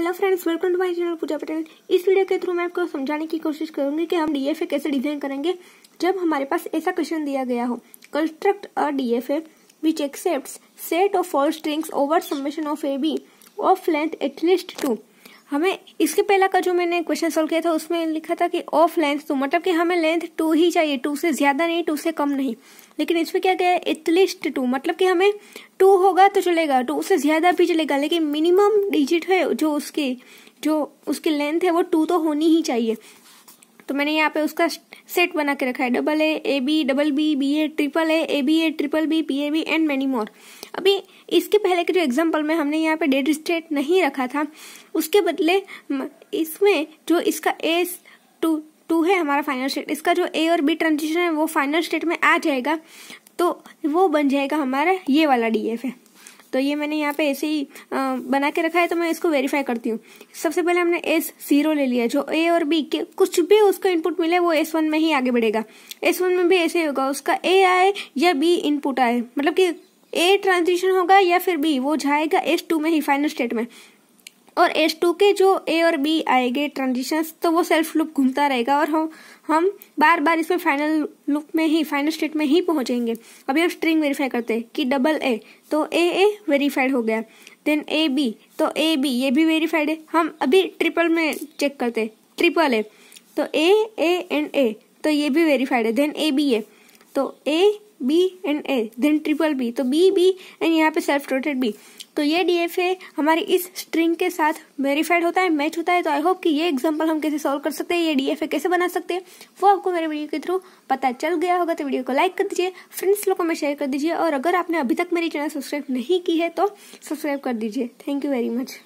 hello friends welcome to my channel Pooja Patel इस video के through मैं आपको समझाने की कोशिश करूंगी कि हम डीएफए कैसे डिजाइन करेंगे जब हमारे पास ऐसा क्वेश्चन दिया गया हो construct a DFA which accept set of all strings over summation of A B of length at least two हमें इसके पहला का जो मैंने क्वेश्चन सोल्व किया था उसमें लिखा था कि ऑफ लेंथ टू मतलब कि हमें लेंथ टू ही चाहिए टू से ज़्यादा नहीं टू से कम नहीं लेकिन इसमें क्या गया एटलीस्ट टू मतलब कि हमें टू होगा तो चलेगा टू से ज़्यादा भी चलेगा लेकिन मिनिमम डिजिट है जो उसके जो उसकी लेंथ है वो टू तो होनी ही चाहिए तो मैंने यहाँ पे उसका सेट बना के रखा है double A A B double B B A triple A A B A triple B P A B and many more अभी इसके पहले के जो एग्जाम्पल में हमने यहाँ पे डेड स्टेट नहीं रखा था उसके बदले इसमें जो इसका ए टू टू है हमारा फाइनल स्टेट इसका जो ए और बी ट्रांजिशन है वो फाइनल स्टेट में आ जाएगा तो वो बन जाएगा हमारा ये वाला डी एफ है तो ये मैंने यहाँ पे ऐसे ही बना के रखा है तो मैं इसको वेरीफाई करती हूँ सबसे पहले हमने एस जीरो ले लिया जो ए और बी के कुछ भी उसको इनपुट मिले वो एस वन में ही आगे बढ़ेगा एस वन में भी ऐसे ही होगा उसका ए आए या बी इनपुट आए मतलब कि ए ट्रांजिशन होगा या फिर बी वो जाएगा एस टू में ही फाइनल स्टेट में और एस टू के जो ए और बी आएंगे ट्रांजिशंस तो वो सेल्फ लूप घूमता रहेगा और हम हम बार बार इसमें फाइनल लूप में ही फाइनल स्टेट में ही पहुंचेंगे अभी हम स्ट्रिंग वेरीफाई करते हैं कि डबल ए तो ए ए वेरीफाइड हो गया देन ए बी तो ए बी ये भी वेरीफाइड है हम अभी ट्रिपल में चेक करते हैं ट्रिपल ए तो ए ए एंड ए तो ये भी वेरीफाइड है देन ए बी ए तो A B and A then triple B तो बी बी एंड यहाँ पे सेल्फ रोटेड बी तो ये डीएफए हमारी इस स्ट्रिंग के साथ वेरीफाइड होता है मैच होता है तो आई होप कि ये एग्जांपल हम कैसे सॉल्व कर सकते हैं ये डीएफए कैसे बना सकते हैं वो आपको मेरे वीडियो के थ्रू पता चल गया होगा तो वीडियो को लाइक कर दीजिए फ्रेंड्स लोगों में शेयर कर दीजिए और अगर आपने अभी तक मेरी चैनल सब्सक्राइब नहीं की है तो सब्सक्राइब कर दीजिए थैंक यू वेरी मच